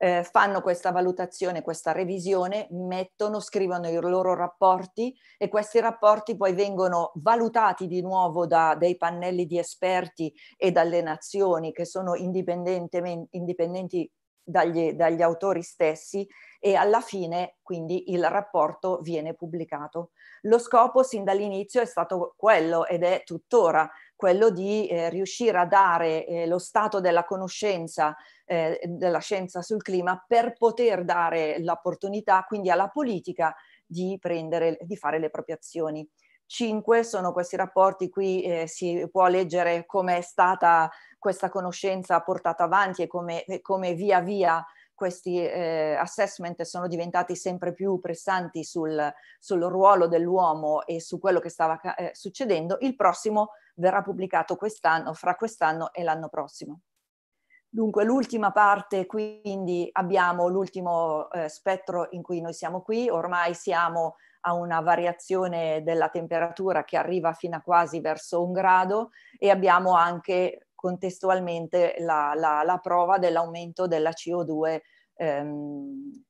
Speaker 2: eh, fanno questa valutazione, questa revisione, mettono, scrivono i loro rapporti e questi rapporti poi vengono valutati di nuovo da dei pannelli di esperti e dalle nazioni che sono indipendenti dagli, dagli autori stessi e alla fine quindi il rapporto viene pubblicato. Lo scopo sin dall'inizio è stato quello ed è tuttora quello di eh, riuscire a dare eh, lo stato della conoscenza eh, della scienza sul clima per poter dare l'opportunità quindi alla politica di, prendere, di fare le proprie azioni. Cinque sono questi rapporti, qui eh, si può leggere come è stata questa conoscenza portata avanti e come, e come via via questi eh, assessment sono diventati sempre più pressanti sul, sul, ruolo dell'uomo e su quello che stava eh, succedendo, il prossimo verrà pubblicato quest'anno, fra quest'anno e l'anno prossimo. Dunque, l'ultima parte, quindi abbiamo l'ultimo eh, spettro in cui noi siamo qui, ormai siamo a una variazione della temperatura che arriva fino a quasi verso un grado e abbiamo anche contestualmente la, la, la prova dell'aumento della CO2. Ehm,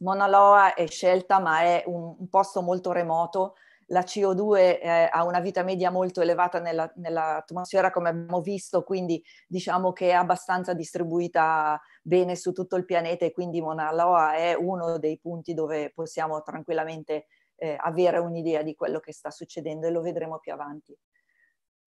Speaker 2: Mauna Loa è scelta ma è un, un posto molto remoto la CO2 eh, ha una vita media molto elevata nella, nell'atmosfera, come abbiamo visto, quindi diciamo che è abbastanza distribuita bene su tutto il pianeta e quindi Mauna Loa è uno dei punti dove possiamo tranquillamente eh, avere un'idea di quello che sta succedendo e lo vedremo più avanti.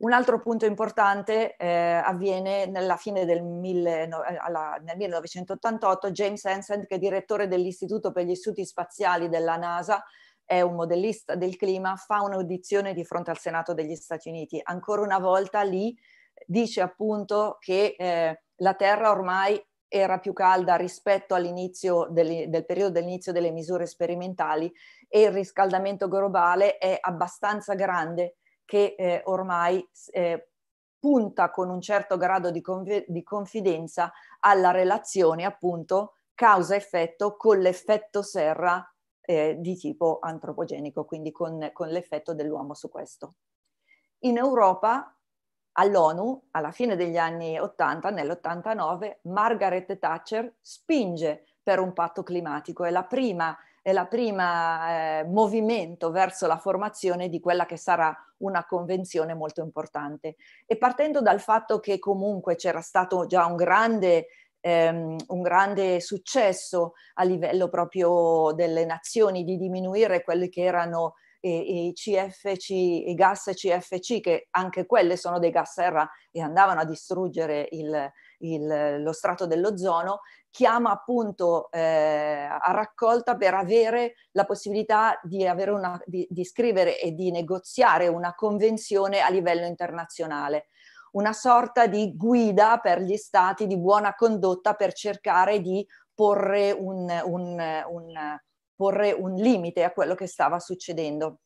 Speaker 2: Un altro punto importante eh, avviene nella fine del mille, eh, alla, nel 1988, James Hansen, che è direttore dell'Istituto per gli Studi Spaziali della NASA, è un modellista del clima, fa un'audizione di fronte al Senato degli Stati Uniti. Ancora una volta lì dice appunto che eh, la Terra ormai era più calda rispetto all'inizio del, del, periodo dell'inizio delle misure sperimentali e il riscaldamento globale è abbastanza grande che eh, ormai eh, punta con un certo grado di, conv- di confidenza alla relazione appunto causa-effetto con l'effetto serra eh, di tipo antropogenico, quindi con, con l'effetto dell'uomo su questo. In Europa, all'ONU, alla fine degli anni 80, nell'89, Margaret Thatcher spinge per un patto climatico, è la prima è la prima eh, movimento verso la formazione di quella che sarà una convenzione molto importante. E partendo dal fatto che comunque c'era stato già un grande ehm, un grande successo a livello proprio delle nazioni di diminuire quelli che erano eh, eh, i CFC, i gas CFC, che anche quelle sono dei gas serra e andavano a distruggere il, il, lo strato dell'ozono, chiama appunto eh, a raccolta per avere la possibilità di, avere una, di, di scrivere e di negoziare una convenzione a livello internazionale una sorta di guida per gli stati di buona condotta per cercare di porre un, un, un, porre un limite a quello che stava succedendo.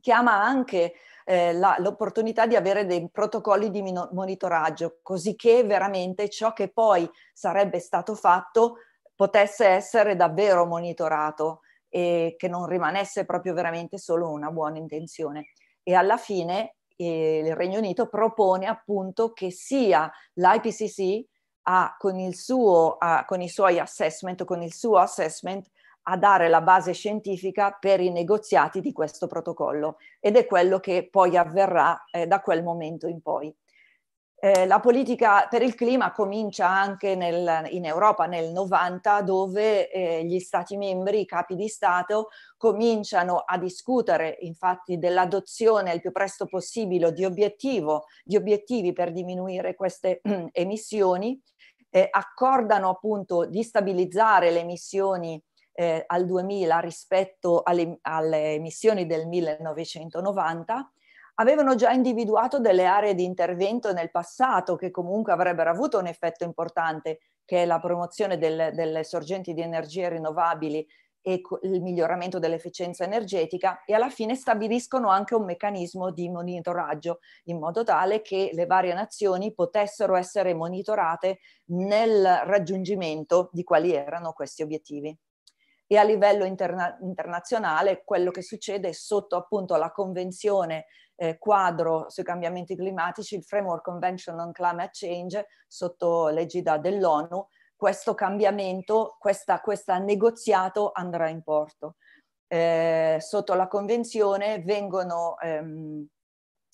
Speaker 2: Chiama anche eh, la, l'opportunità di avere dei protocolli di min- monitoraggio, così che veramente ciò che poi sarebbe stato fatto potesse essere davvero monitorato e che non rimanesse proprio veramente solo una buona intenzione. E alla fine il Regno Unito propone appunto che sia l'IPCC a, con, il suo, a, con i suoi assessment, con il suo assessment, a dare la base scientifica per i negoziati di questo protocollo ed è quello che poi avverrà eh, da quel momento in poi. Eh, la politica per il clima comincia anche nel, in Europa nel 90, dove eh, gli Stati membri, i capi di Stato, cominciano a discutere infatti dell'adozione il più presto possibile di, obiettivo, di obiettivi per diminuire queste mm, emissioni, eh, accordano appunto di stabilizzare le emissioni eh, al 2000 rispetto alle, alle emissioni del 1990 avevano già individuato delle aree di intervento nel passato che comunque avrebbero avuto un effetto importante, che è la promozione del, delle sorgenti di energie rinnovabili e il miglioramento dell'efficienza energetica e alla fine stabiliscono anche un meccanismo di monitoraggio in modo tale che le varie nazioni potessero essere monitorate nel raggiungimento di quali erano questi obiettivi. E a livello interna- internazionale quello che succede sotto appunto la Convenzione eh, quadro sui cambiamenti climatici, il Framework Convention on Climate Change, sotto l'egida dell'ONU, questo cambiamento, questo negoziato andrà in porto. Eh, sotto la convenzione vengono, ehm,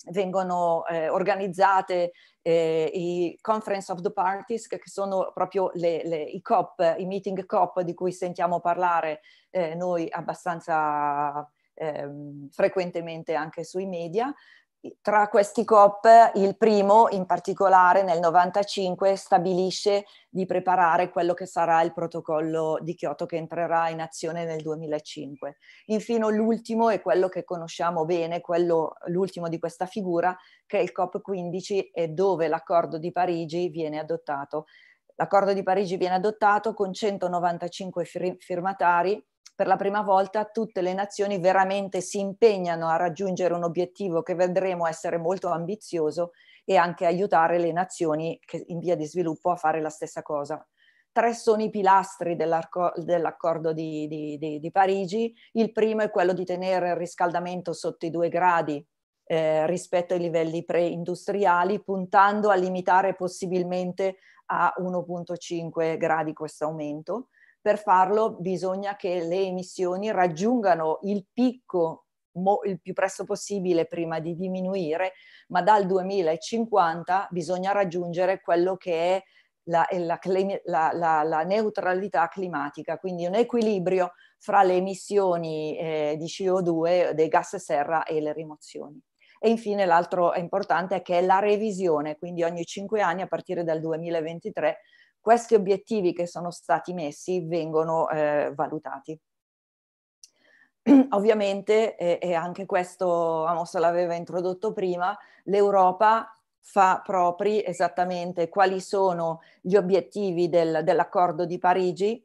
Speaker 2: vengono eh, organizzate eh, i Conference of the Parties, che sono proprio le, le, i COP, i meeting COP di cui sentiamo parlare eh, noi abbastanza ehm, frequentemente anche sui media. Tra questi COP, il primo in particolare nel 1995 stabilisce di preparare quello che sarà il protocollo di Kyoto che entrerà in azione nel 2005. Infine l'ultimo è quello che conosciamo bene, quello, l'ultimo di questa figura, che è il COP15 e dove l'accordo di Parigi viene adottato. L'accordo di Parigi viene adottato con 195 firmatari per la prima volta tutte le nazioni veramente si impegnano a raggiungere un obiettivo che vedremo essere molto ambizioso e anche aiutare le nazioni in via di sviluppo a fare la stessa cosa. Tre sono i pilastri dell'accordo di, di, di, di Parigi. Il primo è quello di tenere il riscaldamento sotto i due gradi eh, rispetto ai livelli preindustriali, puntando a limitare possibilmente a 1,5 gradi questo aumento. Per farlo bisogna che le emissioni raggiungano il picco il più presto possibile prima di diminuire, ma dal 2050 bisogna raggiungere quello che è la, la, la, la neutralità climatica, quindi un equilibrio fra le emissioni eh, di CO2, dei gas serra e le rimozioni. E infine l'altro importante è che è la revisione, quindi ogni 5 anni a partire dal 2023 questi obiettivi che sono stati messi vengono eh, valutati. Ovviamente, e, e anche questo Amos l'aveva introdotto prima, l'Europa fa propri esattamente quali sono gli obiettivi del, dell'accordo di Parigi,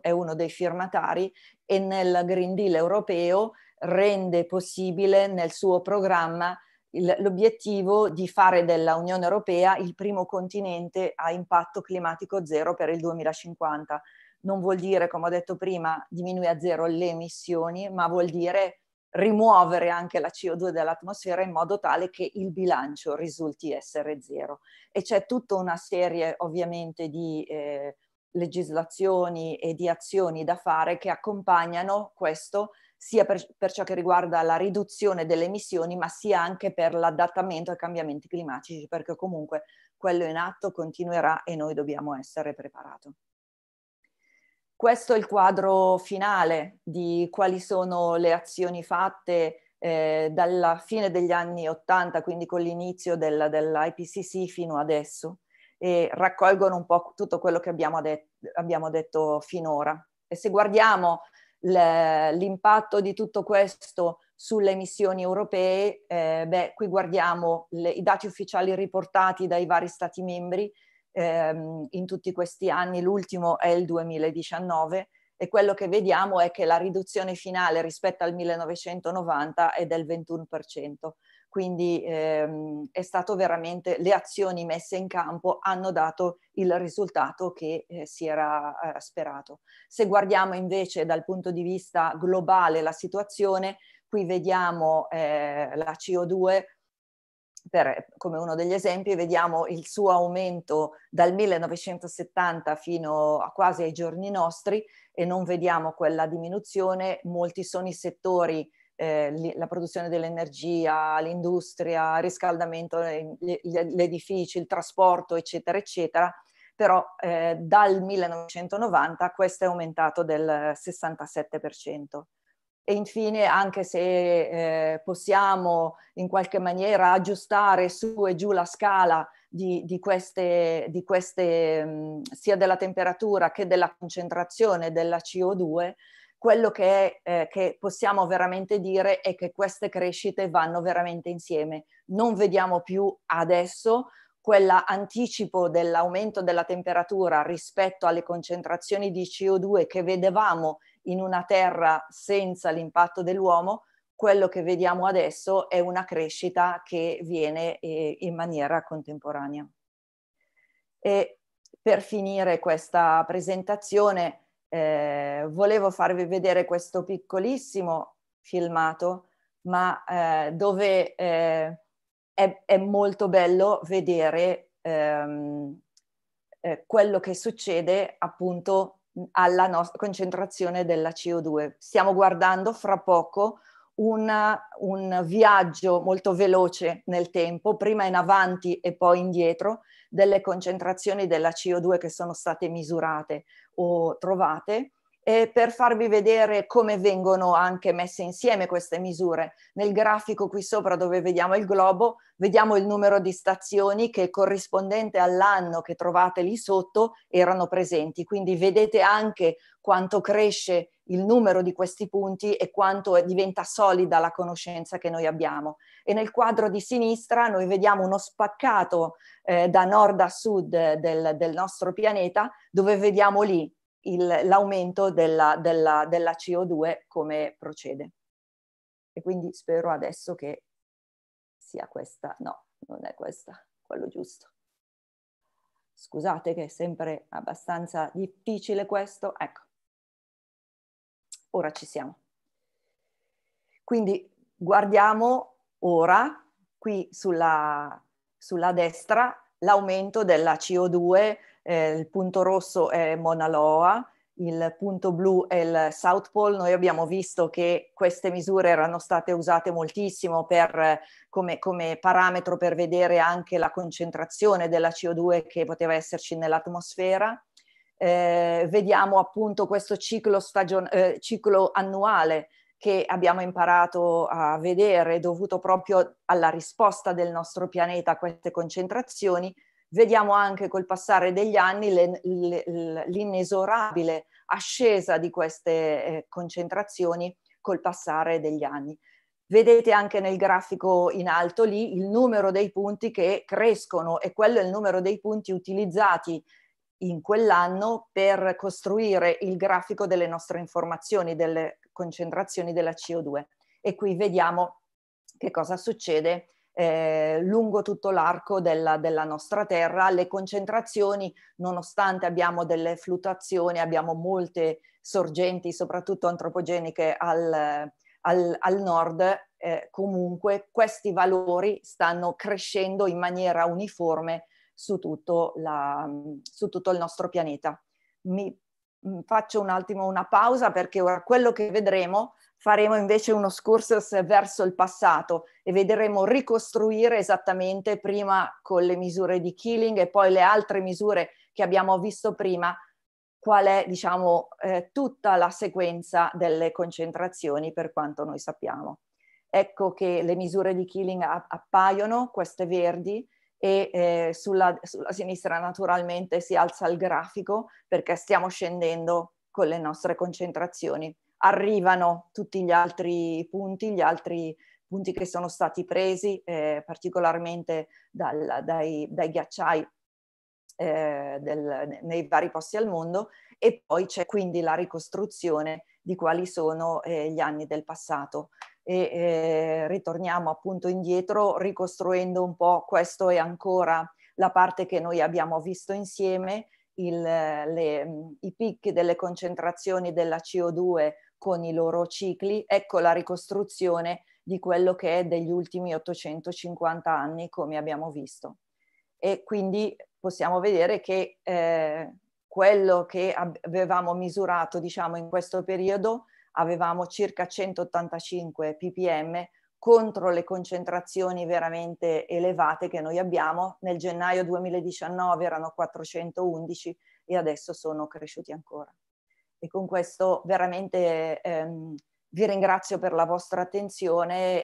Speaker 2: è uno dei firmatari, e nel Green Deal europeo rende possibile nel suo programma l'obiettivo di fare della Unione Europea il primo continente a impatto climatico zero per il 2050. Non vuol dire, come ho detto prima, diminuire a zero le emissioni, ma vuol dire rimuovere anche la CO2 dall'atmosfera in modo tale che il bilancio risulti essere zero. E c'è tutta una serie ovviamente di eh, legislazioni e di azioni da fare che accompagnano questo sia per, per ciò che riguarda la riduzione delle emissioni, ma sia anche per l'adattamento ai cambiamenti climatici, perché comunque quello in atto continuerà e noi dobbiamo essere preparati. Questo è il quadro finale di quali sono le azioni fatte eh, dalla fine degli anni Ottanta, quindi con l'inizio del, dell'IPCC fino adesso, e raccolgono un po' tutto quello che abbiamo, det abbiamo detto finora. E se guardiamo l'impatto di tutto questo sulle emissioni europee, eh, beh, qui guardiamo le, i dati ufficiali riportati dai vari Stati membri ehm, in tutti questi anni, l'ultimo è il 2019, e quello che vediamo è che la riduzione finale rispetto al 1990 è del 21% quindi ehm, è stato veramente, le azioni messe in campo hanno dato il risultato che eh, si era eh, sperato. Se guardiamo invece dal punto di vista globale la situazione, qui vediamo eh, la CO2 per, come uno degli esempi, vediamo il suo aumento dal 1970 fino a quasi ai giorni nostri e non vediamo quella diminuzione. Molti sono i settori eh, la produzione dell'energia, l'industria, il riscaldamento, gli edifici, il trasporto, eccetera, eccetera, però eh, dal 1990 questo è aumentato del 67%. E infine, anche se eh, possiamo in qualche maniera aggiustare su e giù la scala di, di queste, di queste mh, mm, sia della temperatura che della concentrazione della CO2, quello che, eh, che, possiamo veramente dire è che queste crescite vanno veramente insieme. Non vediamo più adesso quell'anticipo dell'aumento della temperatura rispetto alle concentrazioni di CO2 che vedevamo in una terra senza l'impatto dell'uomo, quello che vediamo adesso è una crescita che viene eh, in maniera contemporanea. E per finire questa presentazione, eh, volevo farvi vedere questo piccolissimo filmato, ma eh, dove eh, è, è, molto bello vedere ehm, eh, quello che succede appunto alla no- concentrazione della CO2. Stiamo guardando fra poco una, un viaggio molto veloce nel tempo, prima in avanti e poi indietro, delle concentrazioni della CO2 che sono state misurate o trovate eh, per farvi vedere come vengono anche messe insieme queste misure. Nel grafico qui sopra dove vediamo il globo, vediamo il numero di stazioni che corrispondente all'anno che trovate lì sotto erano presenti, quindi vedete anche quanto cresce il numero di questi punti e quanto diventa solida la conoscenza che noi abbiamo. E nel quadro di sinistra noi vediamo uno spaccato eh, da nord a sud eh, del, del nostro pianeta dove vediamo lì il, l'aumento della, della, della CO2 come procede. E quindi spero adesso che sia questa, no, non è questa, quello giusto. Scusate che è sempre abbastanza difficile questo, ecco, ora ci siamo. Quindi guardiamo ora qui sulla, sulla destra l'aumento della CO2 eh, il punto rosso è Mauna Loa, il punto blu è il South Pole. Noi abbiamo visto che queste misure erano state usate moltissimo per, come, come, parametro per vedere anche la concentrazione della CO2 che poteva esserci nell'atmosfera. Eh, vediamo appunto questo ciclo, stagion- eh, ciclo annuale che abbiamo imparato a vedere dovuto proprio alla risposta del nostro pianeta a queste concentrazioni vediamo anche col passare degli anni le, le, l'inesorabile ascesa di queste eh, concentrazioni col passare degli anni. Vedete anche nel grafico in alto lì il numero dei punti che crescono e quello è il numero dei punti utilizzati in quell'anno per costruire il grafico delle nostre informazioni, delle concentrazioni della CO2. E qui vediamo che cosa succede eh, lungo tutto l'arco della, della, nostra terra. Le concentrazioni, nonostante abbiamo delle fluttuazioni, abbiamo molte sorgenti, soprattutto antropogeniche al, al, al nord, eh, comunque questi valori stanno crescendo in maniera uniforme su tutto, la, su tutto il nostro pianeta. Mi mm, faccio un attimo una pausa perché ora quello che vedremo faremo invece uno excursus verso il passato e vedremo ricostruire esattamente prima con le misure di Killing e poi le altre misure che abbiamo visto prima qual è diciamo eh, tutta la sequenza delle concentrazioni per quanto noi sappiamo. Ecco che le misure di Killing appaiono, queste verdi, e eh, sulla, sulla sinistra naturalmente si alza il grafico perché stiamo scendendo con le nostre concentrazioni arrivano tutti gli altri punti, gli altri punti che sono stati presi eh, particolarmente dal, dai, dai, ghiacciai eh, del, nei vari posti al mondo e poi c'è quindi la ricostruzione di quali sono eh, gli anni del passato e eh, ritorniamo appunto indietro ricostruendo un po' questo è ancora la parte che noi abbiamo visto insieme il, le, i picchi delle concentrazioni della CO2 con i loro cicli, ecco la ricostruzione di quello che è degli ultimi 850 anni, come abbiamo visto. E quindi possiamo vedere che eh, quello che avevamo misurato, diciamo, in questo periodo, avevamo circa 185 ppm contro le concentrazioni veramente elevate che noi abbiamo. Nel gennaio 2019 erano 411 e adesso sono cresciuti ancora. E con questo veramente ehm, vi ringrazio per la vostra attenzione